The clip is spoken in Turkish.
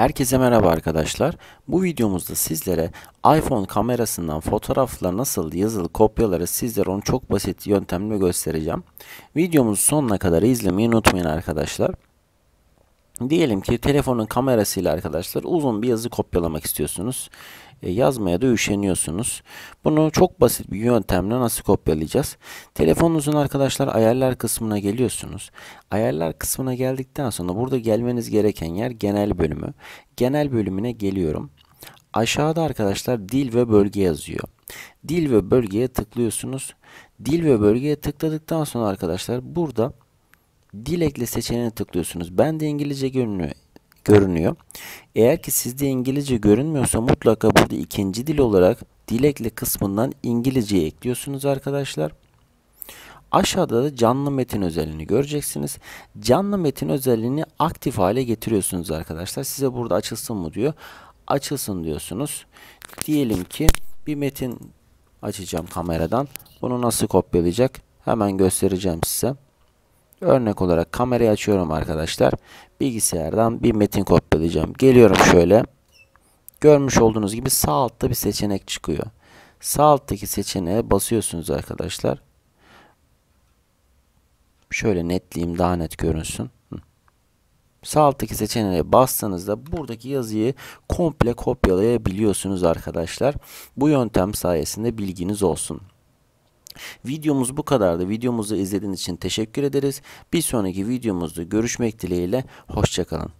Herkese merhaba arkadaşlar. Bu videomuzda sizlere iPhone kamerasından fotoğrafla nasıl yazılı kopyaları sizlere onu çok basit yöntemle göstereceğim. Videomuzu sonuna kadar izlemeyi unutmayın arkadaşlar. Diyelim ki telefonun kamerasıyla arkadaşlar uzun bir yazı kopyalamak istiyorsunuz. E, yazmaya da üşeniyorsunuz. Bunu çok basit bir yöntemle nasıl kopyalayacağız? Telefonunuzun arkadaşlar ayarlar kısmına geliyorsunuz. Ayarlar kısmına geldikten sonra burada gelmeniz gereken yer genel bölümü. Genel bölümüne geliyorum. Aşağıda arkadaşlar dil ve bölge yazıyor. Dil ve bölgeye tıklıyorsunuz. Dil ve bölgeye tıkladıktan sonra arkadaşlar burada dil ekle seçeneğine tıklıyorsunuz. Ben de İngilizce görünüyor. görünüyor. Eğer ki sizde İngilizce görünmüyorsa mutlaka burada ikinci dil olarak dil ekle kısmından İngilizceyi ekliyorsunuz arkadaşlar. Aşağıda da canlı metin özelliğini göreceksiniz. Canlı metin özelliğini aktif hale getiriyorsunuz arkadaşlar. Size burada açılsın mı diyor. Açılsın diyorsunuz. Diyelim ki bir metin açacağım kameradan. Bunu nasıl kopyalayacak? Hemen göstereceğim size. Örnek olarak kamerayı açıyorum arkadaşlar. Bilgisayardan bir metin kopyalayacağım. Geliyorum şöyle. Görmüş olduğunuz gibi sağ altta bir seçenek çıkıyor. Sağ alttaki seçeneğe basıyorsunuz arkadaşlar. Şöyle netleyeyim daha net görünsün. Sağ alttaki seçeneğe bastığınızda buradaki yazıyı komple kopyalayabiliyorsunuz arkadaşlar. Bu yöntem sayesinde bilginiz olsun. Videomuz bu kadardı. Videomuzu izlediğiniz için teşekkür ederiz. Bir sonraki videomuzda görüşmek dileğiyle. Hoşçakalın.